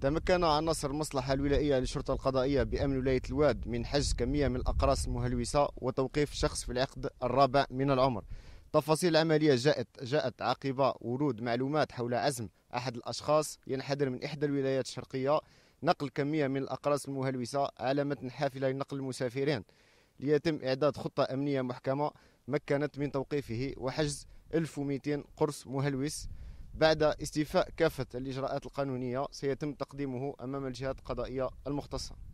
تمكن عناصر المصلحة الولائية للشرطة القضائية بأمن ولاية الواد من حجز كمية من الأقراص المهلوسة وتوقيف شخص في العقد الرابع من العمر تفاصيل العملية جاءت جاءت عقب ورود معلومات حول عزم أحد الأشخاص ينحدر من إحدى الولايات الشرقية نقل كمية من الأقراص المهلوسة على متن حافلة لنقل المسافرين ليتم إعداد خطة أمنية محكمة مكنت من توقيفه وحجز 1200 قرص مهلوس بعد استيفاء كافة الإجراءات القانونية سيتم تقديمه أمام الجهات القضائية المختصة